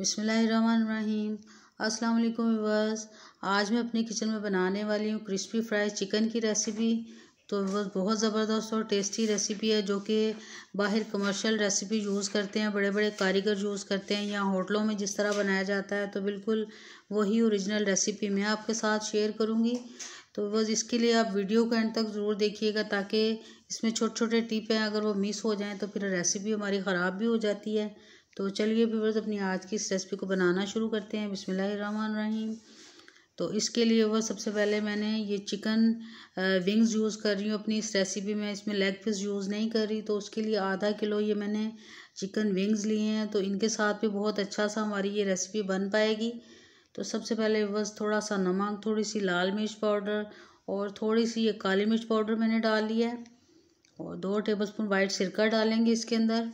बिसमीम अस्सलाम वालेकुम आज मैं अपने किचन में बनाने वाली हूँ क्रिस्पी फ्राई चिकन की रेसिपी तो व्यूवर्स बहुत ज़बरदस्त और टेस्टी रेसिपी है जो कि बाहर कमर्शियल रेसिपी यूज़ करते हैं बड़े बड़े कारीगर यूज़ करते हैं या होटलों में जिस तरह बनाया जाता है तो बिल्कुल वही ओरिजिनल रेसिपी मैं आपके साथ शेयर करूँगी तो बस इसके लिए आप वीडियो को एंड तक ज़रूर देखिएगा ताकि इसमें छोटे छोटे टिप हैं अगर वो मिस हो जाएँ तो फिर रेसिपी हमारी ख़राब भी हो जाती है तो चलिए बस अपनी आज की इस रेसिपी को बनाना शुरू करते हैं बिसमीम तो इसके लिए वह सबसे पहले मैंने ये चिकन विंग्स यूज़ कर रही हूँ अपनी इस रेसिपी में इसमें लेग पीस यूज़ नहीं कर रही तो उसके लिए आधा किलो ये मैंने चिकन विंग्स लिए हैं तो इनके साथ भी बहुत अच्छा सा हमारी ये रेसिपी बन पाएगी तो सबसे पहले बस थोड़ा सा नमक थोड़ी सी लाल मिर्च पाउडर और थोड़ी सी ये काली मिर्च पाउडर मैंने डाल लिया है और दो टेबल स्पून वाइट सिरका डालेंगे इसके अंदर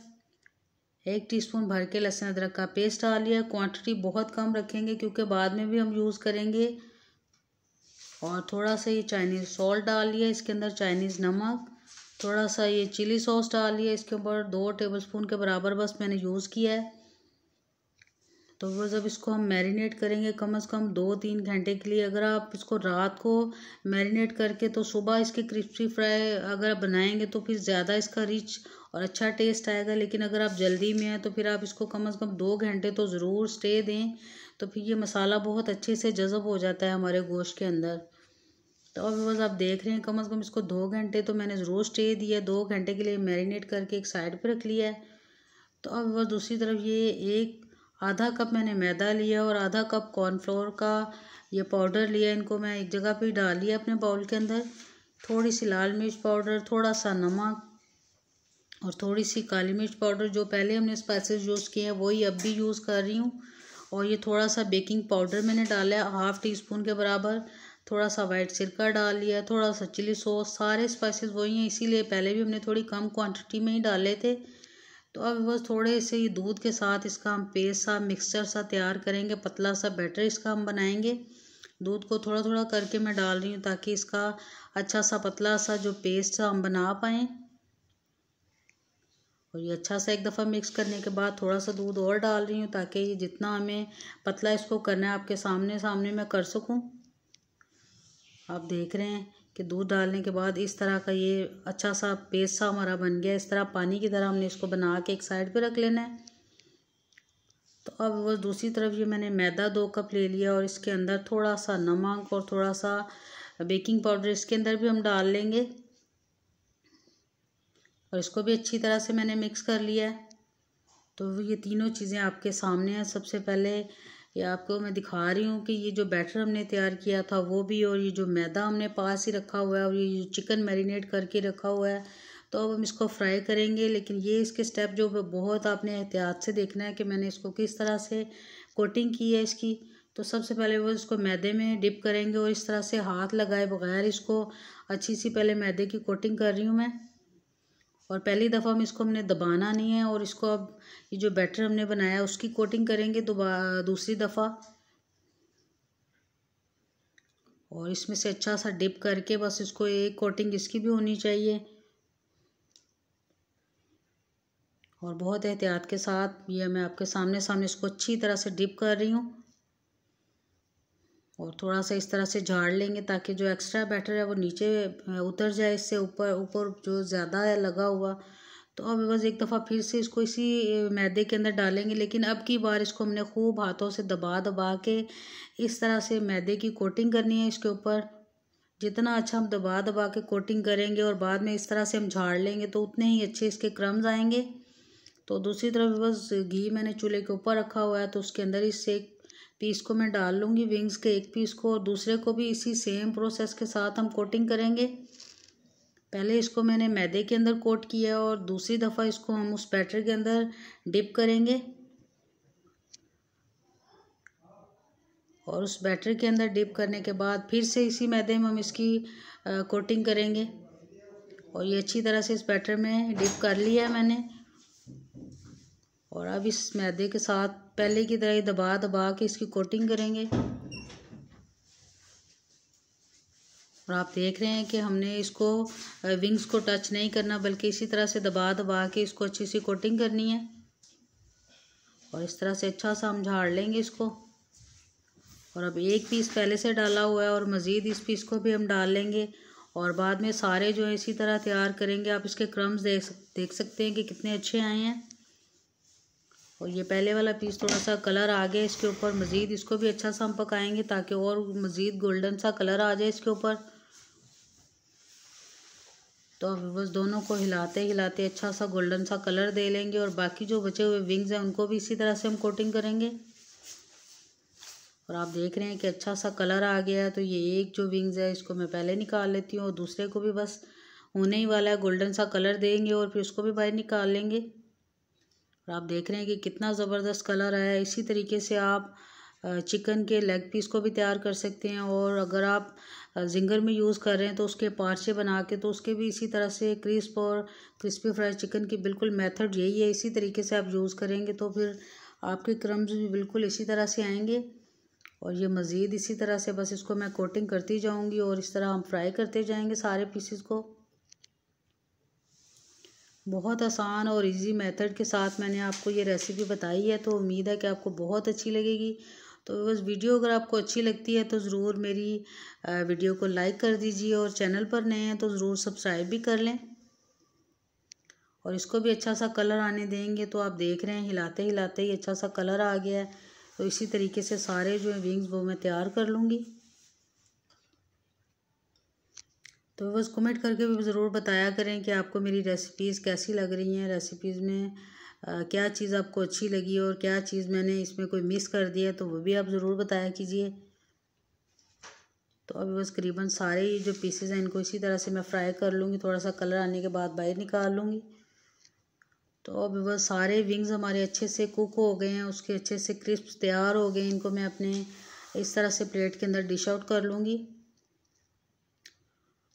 एक टीस्पून भर के लहसुन अदरक का पेस्ट डाल लिया क्वांटिटी बहुत कम रखेंगे क्योंकि बाद में भी हम यूज़ करेंगे और थोड़ा सा ये चाइनीज़ सॉल्ट डाल लिया इसके अंदर चाइनीज़ नमक थोड़ा सा ये चिली सॉस डाल लिया इसके ऊपर दो टेबलस्पून के बराबर बस मैंने यूज़ किया है तो वो जब इसको हम मैरिनेट करेंगे कम से कम दो तीन घंटे के लिए अगर आप इसको रात को मैरिनेट करके तो सुबह इसके क्रिस्पी फ्राई अगर बनाएंगे तो फिर ज़्यादा इसका रिच और अच्छा टेस्ट आएगा लेकिन अगर आप जल्दी में हैं तो फिर आप इसको कम से कम दो घंटे तो ज़रूर स्टे दें तो फिर ये मसाला बहुत अच्छे से जज़ब हो जाता है हमारे गोश्त के अंदर तो अब बस आप देख रहे हैं कम से कम इसको दो घंटे तो मैंने ज़रूर स्टे दिया दो घंटे के लिए मैरिनेट करके एक साइड पर रख लिया है तो अब बस दूसरी तरफ ये एक आधा कप मैंने मैदा लिया और आधा कप कॉर्नफ्लोर का ये पाउडर लिया इनको मैं एक जगह पे डाल लिया अपने बाउल के अंदर थोड़ी सी लाल मिर्च पाउडर थोड़ा सा नमक और थोड़ी सी काली मिर्च पाउडर जो पहले हमने स्पाइसेस यूज़ किए हैं वही अब भी यूज़ कर रही हूँ और ये थोड़ा सा बेकिंग पाउडर मैंने डाला हाफ़ टी स्पून के बराबर थोड़ा सा वाइट सिरका डाल लिया थोड़ा सा चिली सॉस सारे स्पाइसेस वही हैं इसीलिए पहले भी हमने थोड़ी कम क्वांटिटी में ही डाले थे तो अब बस थोड़े से ये दूध के साथ इसका हम पेस्ट सा मिक्सचर सा तैयार करेंगे पतला सा बैटर इसका हम बनाएंगे दूध को थोड़ा थोड़ा करके मैं डाल रही हूँ ताकि इसका अच्छा सा पतला सा जो पेस्ट हम बना पाएँ और ये अच्छा सा एक दफ़ा मिक्स करने के बाद थोड़ा सा दूध और डाल रही हूँ ताकि ये जितना हमें पतला इसको करना है आपके सामने सामने मैं कर सकूँ आप देख रहे हैं कि दूध डालने के बाद इस तरह का ये अच्छा सा पेस्ट सा हमारा बन गया इस तरह पानी की तरह हमने इसको बना के एक साइड पे रख लेना है तो अब बस दूसरी तरफ ये मैंने मैदा दो कप ले लिया और इसके अंदर थोड़ा सा नमक और थोड़ा सा बेकिंग पाउडर इसके अंदर भी हम डाल लेंगे और इसको भी अच्छी तरह से मैंने मिक्स कर लिया है तो ये तीनों चीज़ें आपके सामने हैं सबसे पहले ये आपको मैं दिखा रही हूँ कि ये जो बैटर हमने तैयार किया था वो भी और ये जो मैदा हमने पास ही रखा हुआ है और ये चिकन मैरिनेट करके रखा हुआ है तो अब हम इसको फ्राई करेंगे लेकिन ये इसके स्टेप जो बहुत आपने एहतियात से देखना है कि मैंने इसको किस तरह से कोटिंग की है इसकी तो सबसे पहले वो इसको मैदे में डिप करेंगे और इस तरह से हाथ लगाए बगैर इसको अच्छी सी पहले मैदे की कोटिंग कर रही हूँ मैं और पहली दफ़ा हम इसको हमने दबाना नहीं है और इसको अब ये जो बैटर हमने बनाया उसकी कोटिंग करेंगे दूसरी दफ़ा और इसमें से अच्छा सा डिप करके बस इसको एक कोटिंग इसकी भी होनी चाहिए और बहुत एहतियात के साथ ये मैं आपके सामने सामने इसको अच्छी तरह से डिप कर रही हूँ और थोड़ा सा इस तरह से झाड़ लेंगे ताकि जो एक्स्ट्रा बैटर है वो नीचे उतर जाए इससे ऊपर ऊपर जो ज़्यादा है लगा हुआ तो अब बस एक दफ़ा फिर से इसको इसी मैदे के अंदर डालेंगे लेकिन अब की बार इसको हमने खूब हाथों से दबा दबा के इस तरह से मैदे की कोटिंग करनी है इसके ऊपर जितना अच्छा हम दबा दबा के कोटिंग करेंगे और बाद में इस तरह से हम झाड़ लेंगे तो उतने ही अच्छे इसके क्रम्स आएंगे तो दूसरी तरफ बस घी मैंने चूल्हे के ऊपर रखा हुआ है तो उसके अंदर इससे एक पीस को मैं डाल लूँगी विंग्स के एक पीस को और दूसरे को भी इसी सेम प्रोसेस के साथ हम कोटिंग करेंगे पहले इसको मैंने मैदे के अंदर कोट किया और दूसरी दफ़ा इसको हम उस बैटर के अंदर डिप करेंगे और उस बैटर के अंदर डिप करने के बाद फिर से इसी मैदे में हम इसकी कोटिंग करेंगे और ये अच्छी तरह से इस बैटर में डिप कर लिया मैंने और अब इस मैदे के साथ पहले की तरह ही दबा दबा के इसकी कोटिंग करेंगे और आप देख रहे हैं कि हमने इसको विंग्स को टच नहीं करना बल्कि इसी तरह से दबा दबा के इसको अच्छी सी कोटिंग करनी है और इस तरह से अच्छा सा हम झाड़ लेंगे इसको और अब एक पीस पहले से डाला हुआ है और मज़ीद इस पीस को भी हम डाल लेंगे और बाद में सारे जो है इसी तरह तैयार करेंगे आप इसके क्रम्स देख देख सकते हैं कि कितने अच्छे आए हैं और ये पहले वाला पीस थोड़ा सा कलर आ गया इसके ऊपर मज़ीद इसको भी अच्छा सा हम पकाएंगे ताकि और मज़ीद गोल्डन सा कलर आ जाए इसके ऊपर तो अब बस दोनों को हिलाते हिलाते अच्छा सा गोल्डन सा कलर दे लेंगे और बाकी जो बचे हुए विंग्स हैं उनको भी इसी तरह से हम कोटिंग करेंगे और आप देख रहे हैं कि अच्छा सा कलर आ गया है तो ये एक जो विंग्स है इसको मैं पहले निकाल लेती हूँ और दूसरे को भी बस होने ही वाला है गोल्डन सा कलर देंगे और फिर उसको भी बाहर निकाल लेंगे और आप देख रहे हैं कि कितना ज़बरदस्त कलर आया है इसी तरीके से आप चिकन के लेग पीस को भी तैयार कर सकते हैं और अगर आप जिंगर में यूज़ कर रहे हैं तो उसके पार्चे बना के तो उसके भी इसी तरह से क्रिस्प और क्रिस्पी फ्राइड चिकन की बिल्कुल मेथड यही है इसी तरीके से आप यूज़ करेंगे तो फिर आपके क्रम्स भी बिल्कुल इसी तरह से आएंगे और ये मज़ीद इसी तरह से बस इसको मैं कोटिंग करती जाऊँगी और इस तरह हम फ्राई करते जाएँगे सारे पीसीस को बहुत आसान और इजी मेथड के साथ मैंने आपको ये रेसिपी बताई है तो उम्मीद है कि आपको बहुत अच्छी लगेगी तो बस वीडियो अगर आपको अच्छी लगती है तो ज़रूर मेरी वीडियो को लाइक कर दीजिए और चैनल पर नए हैं तो ज़रूर सब्सक्राइब भी कर लें और इसको भी अच्छा सा कलर आने देंगे तो आप देख रहे हैं हिलाते हिलाते ही अच्छा सा कलर आ गया है तो इसी तरीके से सारे जो है विंग्स वो मैं तैयार कर लूँगी तो बस कमेंट करके भी ज़रूर बताया करें कि आपको मेरी रेसिपीज़ कैसी लग रही हैं रेसिपीज़ में आ, क्या चीज़ आपको अच्छी लगी और क्या चीज़ मैंने इसमें कोई मिस कर दिया तो वो भी आप ज़रूर बताया कीजिए तो अभी बस करीबन सारे ही जो पीसेज हैं इनको इसी तरह से मैं फ्राई कर लूँगी थोड़ा सा कलर आने के बाद बाहर निकाल लूँगी तो अब बस सारे विंग्स हमारे अच्छे से कुक हो गए हैं उसके अच्छे से क्रिस्प तैयार हो गए इनको मैं अपने इस तरह से प्लेट के अंदर डिश आउट कर लूँगी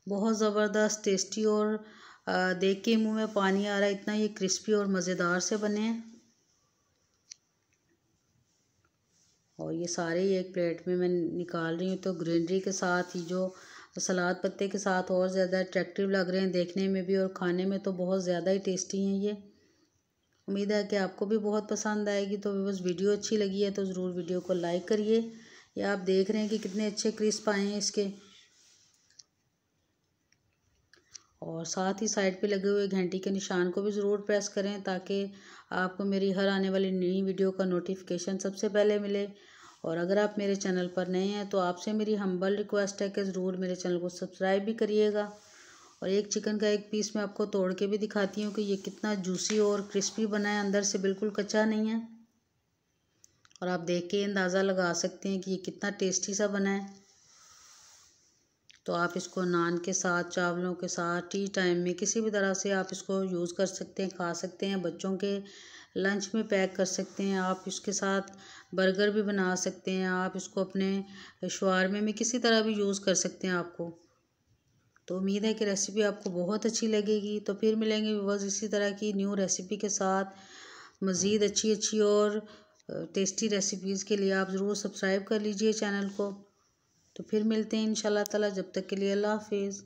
बहुत ज़बरदस्त टेस्टी और देख के मुँह में पानी आ रहा है इतना ये क्रिस्पी और मज़ेदार से बने हैं और ये सारे ही एक प्लेट में मैं निकाल रही हूँ तो ग्रीनरी के साथ ही जो सलाद पत्ते के साथ और ज़्यादा अट्रैक्टिव लग रहे हैं देखने में भी और खाने में तो बहुत ज़्यादा ही टेस्टी हैं ये उम्मीद है कि आपको भी बहुत पसंद आएगी तो बस वीडियो अच्छी लगी है तो ज़रूर वीडियो को लाइक करिए ये आप देख रहे हैं कि कितने अच्छे क्रिस्प आए हैं इसके और साथ ही साइड पे लगे हुए घंटी के निशान को भी ज़रूर प्रेस करें ताकि आपको मेरी हर आने वाली नई वीडियो का नोटिफिकेशन सबसे पहले मिले और अगर आप मेरे चैनल पर नए हैं तो आपसे मेरी हम्बल रिक्वेस्ट है कि ज़रूर मेरे चैनल को सब्सक्राइब भी करिएगा और एक चिकन का एक पीस मैं आपको तोड़ के भी दिखाती हूँ कि ये कितना जूसी और क्रिस्पी बना है अंदर से बिल्कुल कच्चा नहीं है और आप देख के अंदाज़ा लगा सकते हैं कि ये कितना टेस्टी सा बना है तो आप इसको नान के साथ चावलों के साथ टी टाइम में किसी भी तरह से आप इसको यूज़ कर सकते हैं खा सकते हैं बच्चों के लंच में पैक कर सकते हैं आप इसके साथ बर्गर भी बना सकते हैं आप इसको अपने शुहार में किसी तरह भी यूज़ कर सकते हैं आपको तो उम्मीद है कि रेसिपी आपको बहुत अच्छी लगेगी तो फिर मिलेंगे बस इसी तरह की न्यू रेसिपी के साथ मज़ीद अच्छी अच्छी और टेस्टी रेसिपीज़ के लिए आप ज़रूर सब्सक्राइब कर लीजिए चैनल को तो फिर मिलते हैं इन ताला जब तक के लिए अल्लाह हाफिज़